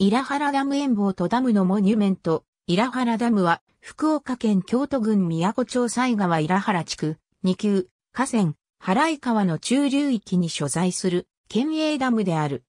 イラハラダム遠望とダムのモニュメント、イラハラダムは、福岡県京都郡宮古町西川イラハラ地区、二級、河川、原井川の中流域に所在する、県営ダムである。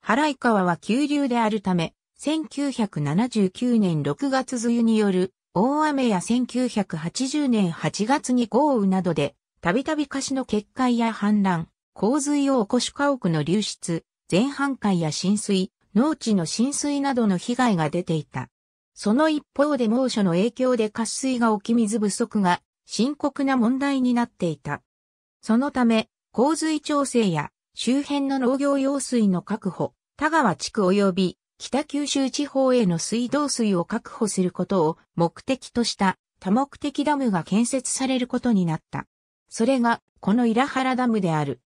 原井川は急流であるため、1979年6月梅雨による大雨や1980年8月に豪雨などで、たびたび貸しの決壊や氾濫、洪水を起こし家屋の流出、全半壊や浸水、農地の浸水などの被害が出ていた。その一方で猛暑の影響で渇水が起き水不足が深刻な問題になっていた。そのため、洪水調整や周辺の農業用水の確保、田川地区及び北九州地方への水道水を確保することを目的とした多目的ダムが建設されることになった。それがこのイラハラダムである。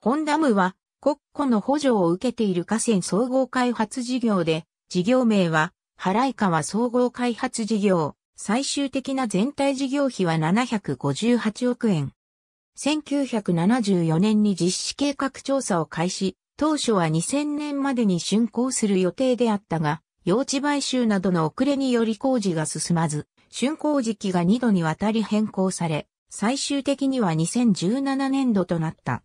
本ダムは国庫の補助を受けている河川総合開発事業で、事業名は、原井川総合開発事業、最終的な全体事業費は758億円。1974年に実施計画調査を開始、当初は2000年までに竣工する予定であったが、用地買収などの遅れにより工事が進まず、竣工時期が2度にわたり変更され、最終的には2017年度となった。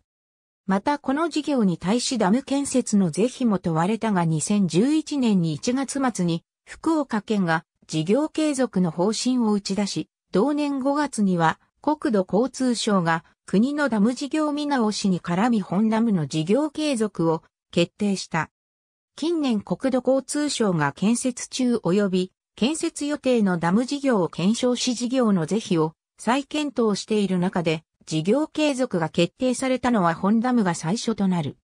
またこの事業に対しダム建設の是非も問われたが2011年に1月末に福岡県が事業継続の方針を打ち出し、同年5月には国土交通省が国のダム事業見直しに絡み本ダムの事業継続を決定した。近年国土交通省が建設中及び建設予定のダム事業を検証し事業の是非を再検討している中で事業継続が決定されたのはホンダムが最初となる。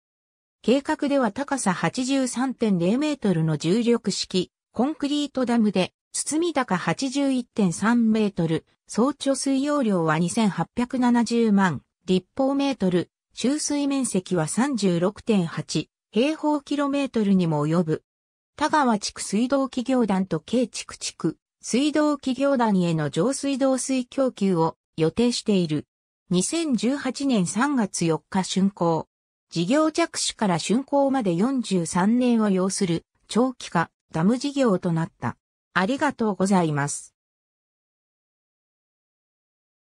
計画では高さ83.0メートルの重力式コンクリートダムで、包み高81.3メートル、総貯水容量は2870万立方メートル、収水面積は36.8平方キロメートルにも及ぶ。田川地区水道企業団と京地区地区水道企業団への上水道水供給を予定している。2018年3月4日竣工。事業着手から竣工まで43年を要する長期化ダム事業となった。ありがとうございます。